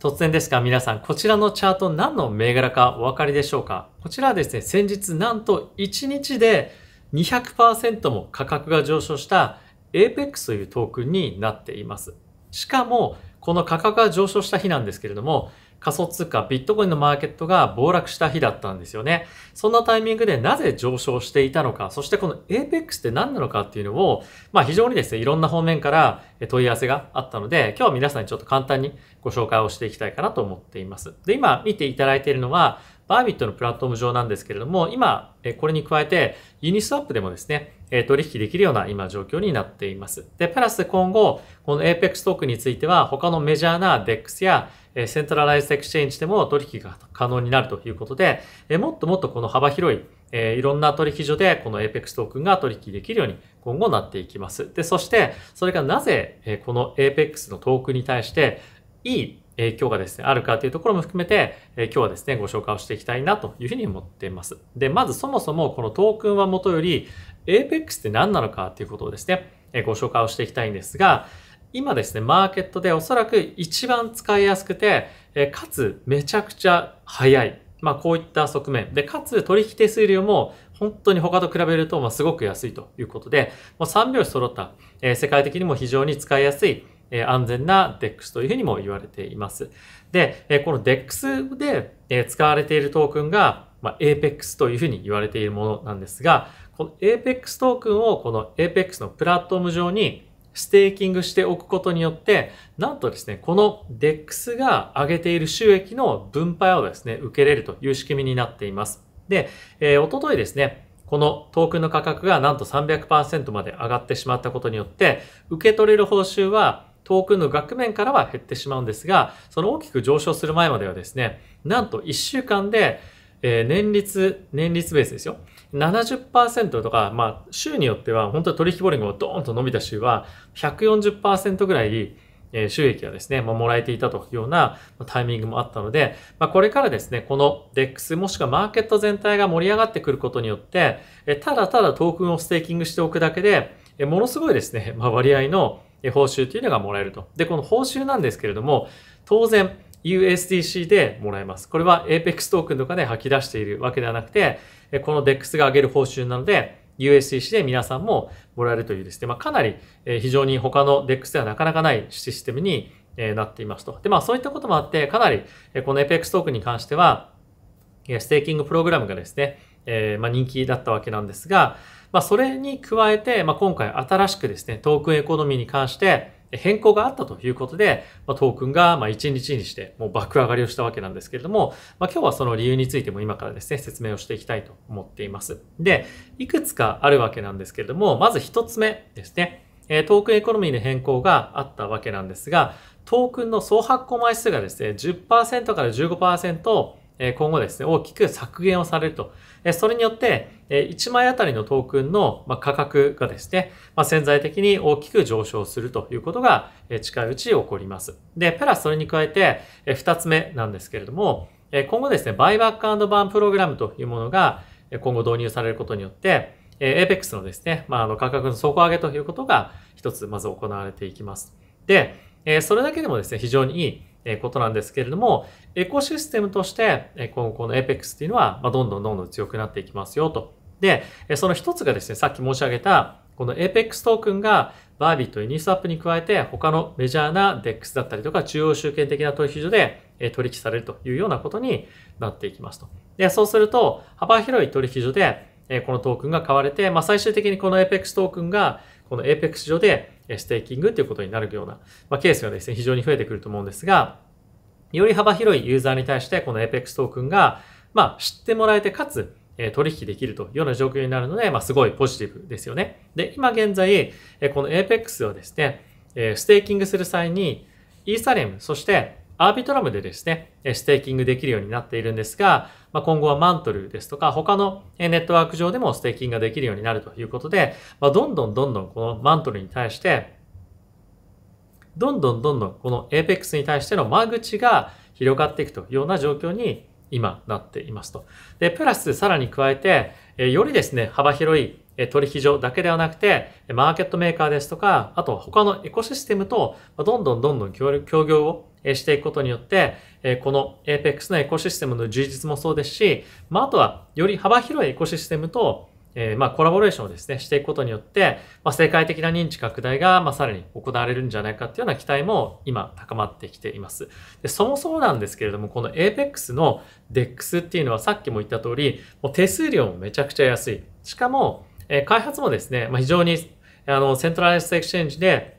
突然ですが皆さん、こちらのチャート何の銘柄かお分かりでしょうかこちらはですね、先日なんと1日で200%も価格が上昇した APEX というトークンになっています。しかも、この価格が上昇した日なんですけれども、仮想通貨ビットコインのマーケットが暴落した日だったんですよね。そんなタイミングでなぜ上昇していたのか、そしてこの APEX って何なのかっていうのを、まあ非常にですね、いろんな方面から問い合わせがあったので、今日は皆さんにちょっと簡単にご紹介をしていきたいかなと思っています。で、今見ていただいているのは、バービットのプラットフォーム上なんですけれども、今、これに加えて、ユニスワップでもですね、取引できるような今状況になっています。で、プラス今後、この APEX トークについては、他のメジャーな DEX やえセントラライズエクスチェンジでも取引が可能になるということで、えもっともっとこの幅広い、えいろんな取引所でこの APEX トークンが取引できるように今後なっていきます。で、そして、それがなぜ、えこの APEX のトークンに対して、いい影響がですね、あるかというところも含めて、え今日はですね、ご紹介をしていきたいなというふうに思っています。で、まずそもそもこのトークンはもとより、APEX って何なのかということをですね、えご紹介をしていきたいんですが、今ですね、マーケットでおそらく一番使いやすくて、えかつめちゃくちゃ早い。まあこういった側面。で、かつ取引手数料も本当に他と比べると、まあ、すごく安いということで、もう3拍子揃った、え世界的にも非常に使いやすい、え安全な DEX というふうにも言われています。で、えこの DEX で、え使われているトークンが、まあ、APEX というふうに言われているものなんですが、この APEX トークンをこの APEX のプラットフォーム上にステーキングしておくことによって、なんとですね、この DEX が上げている収益の分配をですね、受けれるという仕組みになっています。で、えー、おとといですね、このトークンの価格がなんと300%まで上がってしまったことによって、受け取れる報酬はトークンの額面からは減ってしまうんですが、その大きく上昇する前まではですね、なんと1週間で、えー、年率、年率ベースですよ。70%とか、まあ、週によっては、本当は取引ボリングがドーンと伸びた週は、140%ぐらい、え収益がですね、まあ、もらえていたというようなタイミングもあったので、まあ、これからですね、この DEX もしくはマーケット全体が盛り上がってくることによって、えただただトークンをステーキングしておくだけで、えものすごいですね、まあ、割合の報酬というのがもらえると。で、この報酬なんですけれども、当然、USDC でもらえます。これは APEX トークンとかで吐き出しているわけではなくて、この DEX が上げる報酬なので、USDC で皆さんももらえるというですね、まあ、かなり非常に他の DEX ではなかなかないシステムになっていますと。で、まあそういったこともあって、かなりこの APEX トークンに関しては、ステーキングプログラムがですね、えー、まあ、人気だったわけなんですが、まあ、それに加えて、まあ、今回新しくですね、トークンエコノミーに関して、変更があったということで、まトークンがま1日にしてもう爆上がりをしたわけなんですけれども、ま今日はその理由についても今からですね、説明をしていきたいと思っています。で、いくつかあるわけなんですけれども、まず1つ目ですね。トークンエコノミーの変更があったわけなんですが、トークンの総発行枚数がですね、10%から15%、え今後ですね、大きく削減をされると。えそれによって、え1枚あたりのトークンの、ま価格がですね、ま潜在的に大きく上昇するということが、え近いうち起こります。で、プラスそれに加えて、え2つ目なんですけれども、え今後ですね、バイバックバーンプログラムというものが、今後導入されることによって、え APEX のですね、まあ、あの価格の底上げということが一つまず行われていきます。で、えそれだけでもですね、非常にいいえことなんですけれども、エコシステムとして、え今後この APEX っていうのは、まどんどんどんどん強くなっていきますよと。で、その一つがですね、さっき申し上げた、この APEX トークンが、バービーとユニスアップに加えて、他のメジャーな DEX だったりとか、中央集権的な取引所で取引されるというようなことになっていきますと。で、そうすると、幅広い取引所で、このトークンが買われて、まあ、最終的にこの APEX トークンが、この APEX 上でステーキングということになるような、まあ、ケースがですね、非常に増えてくると思うんですが、より幅広いユーザーに対してこの APEX トークンが、まあ、知ってもらえて、かつ、え取引できるというような状況になるので、まあ、すごいポジティブですよね。で、今現在、えこの APEX をですね、えステーキングする際に、イーサリアム、そしてアービトラムでですね、ステーキングできるようになっているんですが、まあ、今後はマントルですとか、他のネットワーク上でもステーキングができるようになるということで、まあ、どんどんどんどんこのマントルに対して、どんどんどんどんこの APEX に対しての間口が広がっていくというような状況に今なっていますと。で、プラスさらに加えて、えよりですね、幅広い取引所だけではなくて、マーケットメーカーですとか、あと他のエコシステムとどんどんどんどん協業をしていくことによって、この APEX のエコシステムの充実もそうですし、まあ、あとはより幅広いエコシステムと、えまあ、コラボレーションをですね、していくことによって、まあ、世界的な認知拡大が、まあ、さらに行われるんじゃないかっていうような期待も今高まってきています。で、そもそもなんですけれども、この APEX の DEX っていうのはさっきも言った通り、もう手数料もめちゃくちゃ安い。しかも、え開発もですね、まあ、非常にあのセントラエスエクシェンジで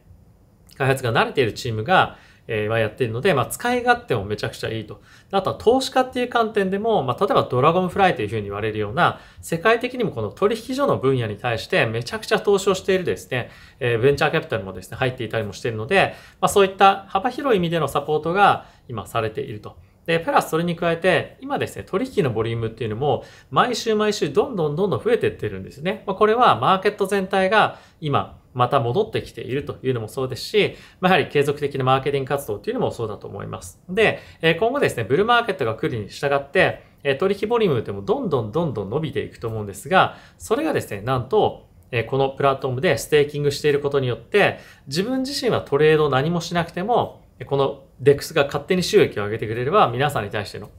開発が慣れているチームが、えー、はやっているので、まあ、使い勝手もめちゃくちゃいいと。あとは投資家っていう観点でも、まあ、例えばドラゴンフライというふうに言われるような、世界的にもこの取引所の分野に対してめちゃくちゃ投資をしているですね、えー、ベンチャーキャピタルもですね、入っていたりもしているので、まあ、そういった幅広い意味でのサポートが今されていると。で、プラスそれに加えて、今ですね、取引のボリュームっていうのも、毎週毎週どんどんどんどん増えていってるんですね。まあ、これはマーケット全体が今、また戻ってきているというのもそうですし、やはり継続的なマーケティング活動というのもそうだと思います。で、今後ですね、ブルーマーケットが来るに従って、取引ボリュームでもどんどんどんどん伸びていくと思うんですが、それがですね、なんと、このプラットフォームでステーキングしていることによって、自分自身はトレード何もしなくても、この DEX が勝手に収益を上げてくれれば、皆さんに対しての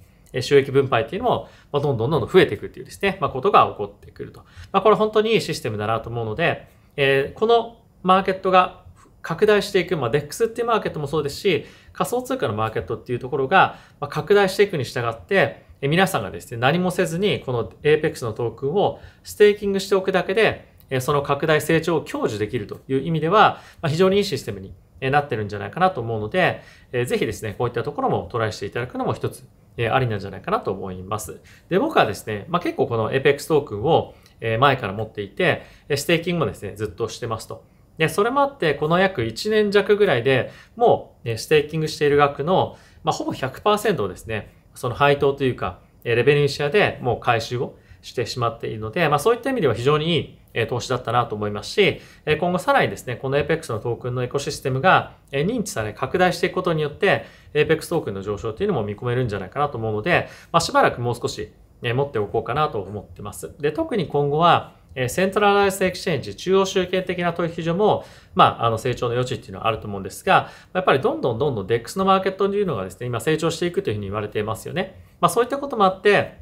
収益分配っていうのも、どんどんどんどん増えていくっていうですね、まあ、ことが起こってくると。まあ、これ本当にいいシステムだなと思うので、えー、このマーケットが拡大していく、まあ、DEX っていうマーケットもそうですし、仮想通貨のマーケットっていうところが拡大していくに従って、皆さんがですね、何もせずにこの APEX のトークンをステーキングしておくだけで、その拡大成長を享受できるという意味では、非常にいいシステムになってるんじゃないかなと思うので、ぜひですね、こういったところもトライしていただくのも一つありなんじゃないかなと思います。で、僕はですね、まあ、結構この APEX トークンをえ前から持っていて、ステーキングもですね、ずっとしてますと。で、それもあって、この約1年弱ぐらいでもう、ステーキングしている額の、まほぼ100%をですね、その配当というか、レベニューシェアでもう回収をしてしまっているので、まあ、そういった意味では非常にいい投資だったなと思いますし、今後さらにですね、この APEX のトークンのエコシステムが認知され、拡大していくことによって、APEX トークンの上昇というのも見込めるんじゃないかなと思うので、まあ、しばらくもう少しえ持っておこうかなと思ってます。で、特に今後は、えセントラライズエクシェンジ、中央集権的な取引所も、まあ、あの、成長の余地っていうのはあると思うんですが、やっぱりどんどんどんどん DEX のマーケットというのがですね、今成長していくというふうに言われていますよね。まあ、そういったこともあって、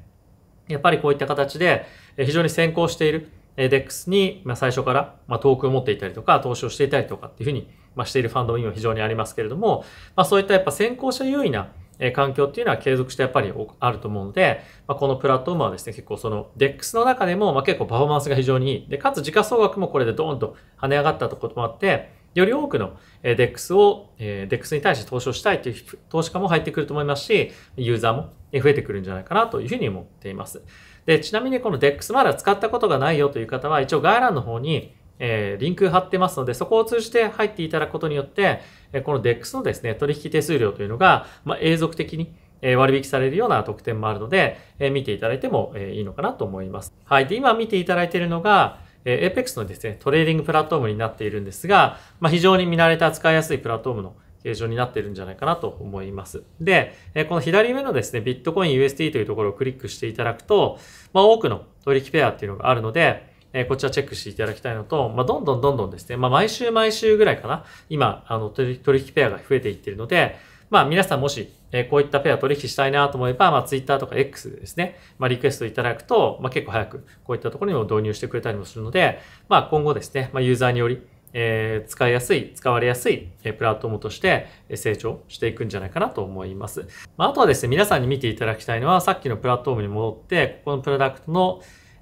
やっぱりこういった形で、非常に先行している、DEX にま最初からトークを持っていたりとか、投資をしていたりとかっていうふうにしているファンドも今非常にありますけれども、まあ、そういったやっぱ先行者優位なえ環境っていうのは継続してやっぱりあると思うので、まあ、このプラットフォームはですね、結構その DEX の中でも、ま結構パフォーマンスが非常にいい。で、かつ時価総額もこれでドーンと跳ね上がったとこともあって、より多くの DEX を、DEX に対して投資をしたいという投資家も入ってくると思いますし、ユーザーも増えてくるんじゃないかなというふうに思っています。で、ちなみにこの DEX まだ使ったことがないよという方は、一応概要欄の方にえー、リンク貼ってますので、そこを通じて入っていただくことによって、えこの DEX のですね、取引手数料というのが、まあ、永続的にえ割引されるような特典もあるので、え見ていただいても、えいいのかなと思います。はい。で、今見ていただいているのが、え APEX のですね、トレーディングプラットフォームになっているんですが、まあ、非常に見慣れた使いやすいプラットフォームの形状になっているんじゃないかなと思います。で、えこの左上のですね、ビットコイン USD というところをクリックしていただくと、まあ、多くの取引ペアっていうのがあるので、えこちらチェックしていただきたいのと、まあ、どんどんどんどんですね、まあ、毎週毎週ぐらいかな、今、あの取、引ペアが増えていってるので、まあ、皆さんもし、えこういったペア取引したいなと思えば、まあ、Twitter とか X でですね、まあ、リクエストいただくと、まあ、結構早く、こういったところにも導入してくれたりもするので、まあ、今後ですね、まあ、ユーザーにより、えー、使いやすい、使われやすい、えプラットフォームとしてえ成長していくんじゃないかなと思います。まあ、あとはですね、皆さんに見ていただきたいのは、さっきのプラットフォームに戻って、ここのプロダクトの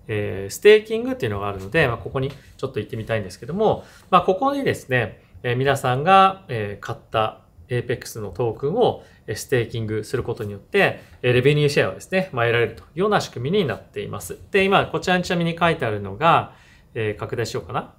えー、ステーキングっていうのがあるので、まあ、ここにちょっと行ってみたいんですけども、まあ、ここにですね、えー、皆さんが、えー、買った APEX のトークンをステーキングすることによって、レベニューシェアをですね、まあ、得られるというような仕組みになっています。で、今、こちらにちなみに書いてあるのが、えー、拡大しようかな。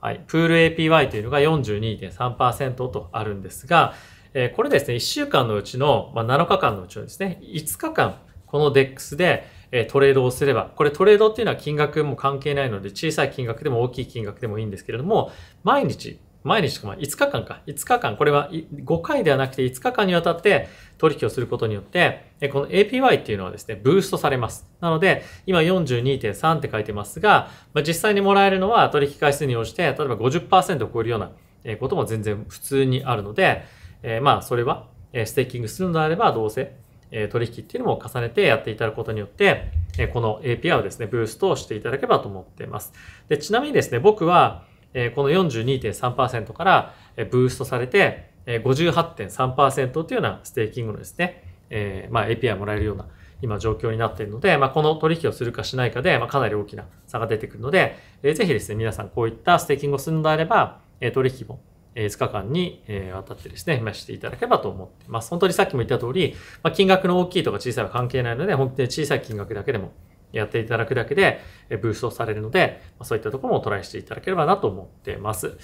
はい。プール APY というのが42.3%とあるんですが、えー、これですね、1週間のうちの、まあ、7日間のうちのですね、5日間、この DEX で、えトレードをすれば、これトレードっていうのは金額も関係ないので、小さい金額でも大きい金額でもいいんですけれども、毎日、毎日とか、まあ、5日間か。5日間。これは5回ではなくて5日間にわたって取引をすることによって、この APY っていうのはですね、ブーストされます。なので、今42.3って書いてますが、まあ、実際にもらえるのは取引回数に応じて、例えば50%を超えるようなことも全然普通にあるので、えまあ、それは、ステーキングするのであれば、どうせえ取引っていうのも重ねてやっていただくことによって、えこの API をですね、ブーストしていただければと思っています。で、ちなみにですね、僕は、えこの42.3%から、えブーストされて、え58.3%というようなステーキングのですね、えまあ API もらえるような今状況になっているので、まあ、この取引をするかしないかで、まあ、かなり大きな差が出てくるので、えー、ぜひですね、皆さんこういったステーキングをするのであれば、えー、取引も5日間にわたってですね、ましていただければと思っています。本当にさっきも言った通り、ま金額の大きいとか小さいは関係ないので、本当に小さい金額だけでもやっていただくだけでブーストされるので、まそういったところもトライしていただければなと思っています。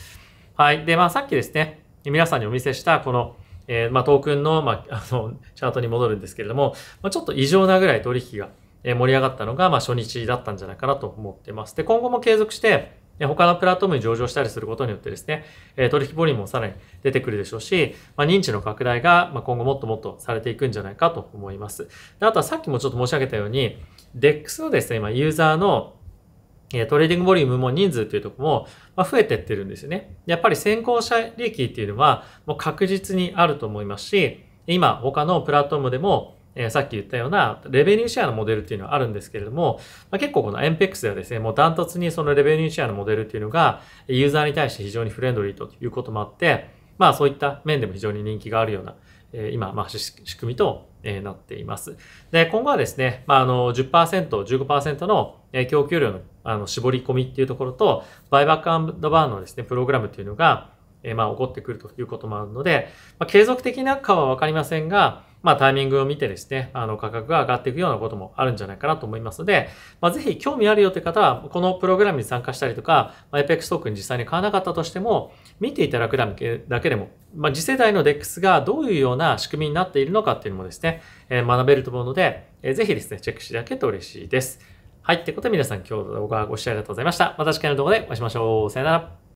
はい。で、まあさっきですね、皆さんにお見せしたこのえー、まあ、トークンの、まあ、あの、チャートに戻るんですけれども、まあ、ちょっと異常なぐらい取引が盛り上がったのが、まあ、初日だったんじゃないかなと思ってます。で、今後も継続して、で、他のプラットフォームに上場したりすることによってですね、え取引ボリュームもさらに出てくるでしょうし、まあ、認知の拡大が、ま今後もっともっとされていくんじゃないかと思います。であとはさっきもちょっと申し上げたように、DEX のですね、今ユーザーのトレーディングボリュームも人数というとこも増えてってるんですよね。やっぱり先行者利益っていうのはもう確実にあると思いますし、今他のプラットフォームでもえさっき言ったようなレベニューシェアのモデルっていうのはあるんですけれども、まあ、結構この MPEX ではですね、もうダントツにそのレベニューシェアのモデルっていうのが、ユーザーに対して非常にフレンドリーということもあって、まあそういった面でも非常に人気があるような、え今、まあ仕組みと、えなっています。で、今後はですね、まああの10%、15%の供給量のあの絞り込みっていうところと、バイバックアンドバーンのですね、プログラムっていうのが、えまあ起こってくるということもあるので、まあ、継続的なかはわかりませんが、まあ、タイミングを見てですね、あの、価格が上がっていくようなこともあるんじゃないかなと思いますので、まあ、ぜひ興味あるよという方は、このプログラムに参加したりとか、まあ、APEX トークン実際に買わなかったとしても、見ていただくだけでも、まあ、次世代の DEX がどういうような仕組みになっているのかっていうのもですね、えー、学べると思うので、えー、ぜひですね、チェックしていただけると嬉しいです。はい。ということで皆さん今日の動画はご視聴ありがとうございました。また次回の動画でお会いしましょう。さよなら。